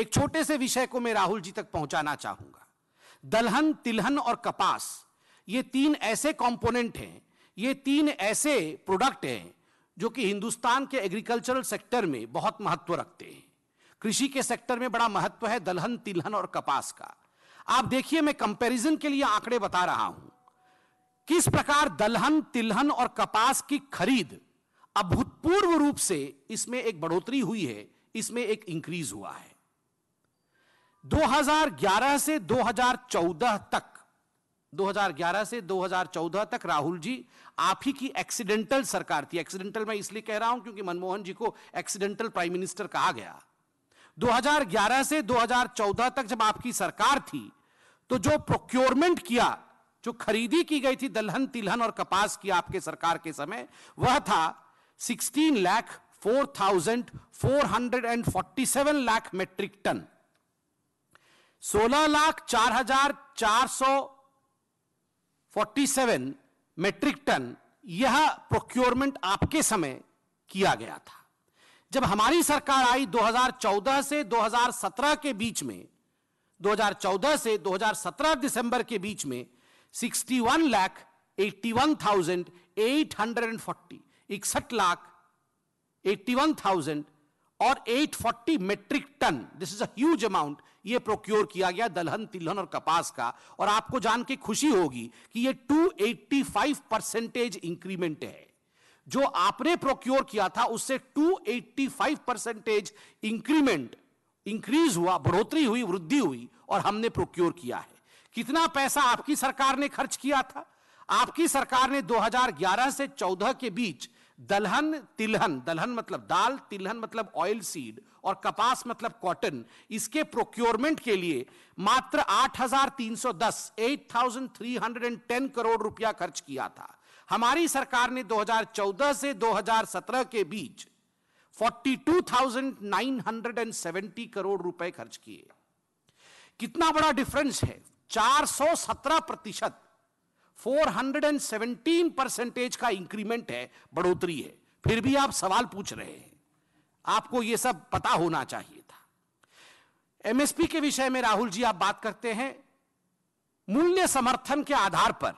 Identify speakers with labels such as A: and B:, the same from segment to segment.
A: एक छोटे से विषय को मैं राहुल जी तक पहुंचाना चाहूंगा दलहन तिलहन और कपास ये तीन ऐसे कंपोनेंट हैं ये तीन ऐसे प्रोडक्ट हैं जो कि हिंदुस्तान के एग्रीकल्चरल सेक्टर में बहुत महत्व रखते हैं कृषि के सेक्टर में बड़ा महत्व है दलहन तिलहन और कपास का आप देखिए मैं कंपैरिजन के लिए आंकड़े बता रहा हूं किस प्रकार दलहन तिलहन और कपास की खरीद अभूतपूर्व रूप से इसमें एक बढ़ोतरी हुई है इसमें एक इंक्रीज हुआ है 2011 से 2014 तक 2011 से 2014 तक राहुल जी आप ही की एक्सीडेंटल सरकार थी एक्सीडेंटल मैं इसलिए कह रहा हूं क्योंकि मनमोहन जी को एक्सीडेंटल प्राइम मिनिस्टर कहा गया 2011 से 2014 तक जब आपकी सरकार थी तो जो प्रोक्योरमेंट किया जो खरीदी की गई थी दलहन तिलहन और कपास की आपके सरकार के समय वह था 16 लाख 4,447 लाख मेट्रिक टन सोलह लाख चार हजार चार सौ फोर्टी सेवन मेट्रिक टन यह प्रोक्योरमेंट आपके समय किया गया था जब हमारी सरकार आई 2014 से 2017 के बीच में 2014 से 2017 दिसंबर के बीच में 61 लाख फोर्टी इकसठ लाख एट्टी वन थाउजेंड और 840 metric ton this is a huge amount ये प्रोक्योर किया गया दलहन तिलहन और कपास का और आपको जान के खुशी होगी कि ये 285 परसेंटेज इंक्रीमेंट है जो आपने प्रोक्योर किया था उससे 285 परसेंटेज इंक्रीमेंट इंक्रीज हुआ बढ़ोतरी हुई वृद्धि हुई और हमने प्रोक्योर किया है कितना पैसा आपकी सरकार ने खर्च किया था आपकी सरकार ने 2011 से 14 के बीच दलहन तिलहन दलहन मतलब दाल तिलहन मतलब ऑयल सीड और कपास मतलब कॉटन इसके प्रोक्योरमेंट के लिए मात्र 8,310 8,310 करोड़ रुपया खर्च किया था हमारी सरकार ने 2014 से 2017 के बीच 42,970 करोड़ रुपए खर्च किए कितना बड़ा डिफरेंस है 417 प्रतिशत 417 परसेंटेज का इंक्रीमेंट है बढ़ोतरी है फिर भी आप सवाल पूछ रहे हैं आपको यह सब पता होना चाहिए था एमएसपी के विषय में राहुल जी आप बात करते हैं मूल्य समर्थन के आधार पर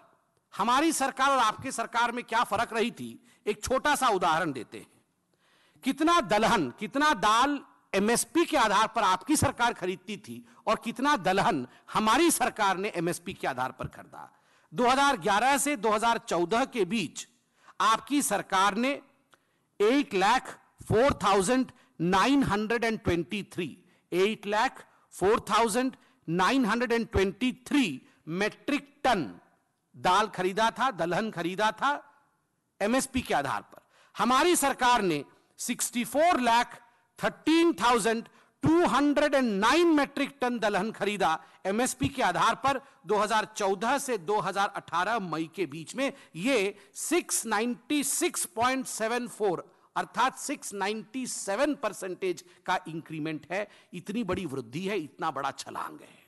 A: हमारी सरकार और आपकी सरकार में क्या फर्क रही थी एक छोटा सा उदाहरण देते हैं कितना दलहन कितना दाल एमएसपी के आधार पर आपकी सरकार खरीदती थी और कितना दलहन हमारी सरकार ने एमएसपी के आधार पर खरीदा 2011 से 2014 के बीच आपकी सरकार ने eight lakh four thousand nine hundred and twenty three eight lakh four thousand nine hundred and twenty three metric ton दाल खरीदा था दलहन खरीदा था एमएसपी के आधार पर हमारी सरकार ने sixty four lakh thirteen thousand 209 metric ton दलहन खरीदा एमएसपी के आधार पर 2014 से 2018 मई के बीच में ये 696.74 अर्थात 697 परसेंटेज का इंक्रीमेंट है इतनी बड़ी वृद्धि है इतना बड़ा छलांग है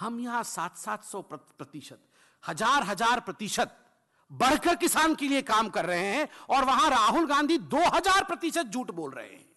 A: हम यहां सात सात सौ प्रतिशत हजार हजार प्रतिशत बढ़कर किसान के लिए काम कर रहे हैं और वहां राहुल गांधी 2000 प्रतिशत झूठ बोल रहे हैं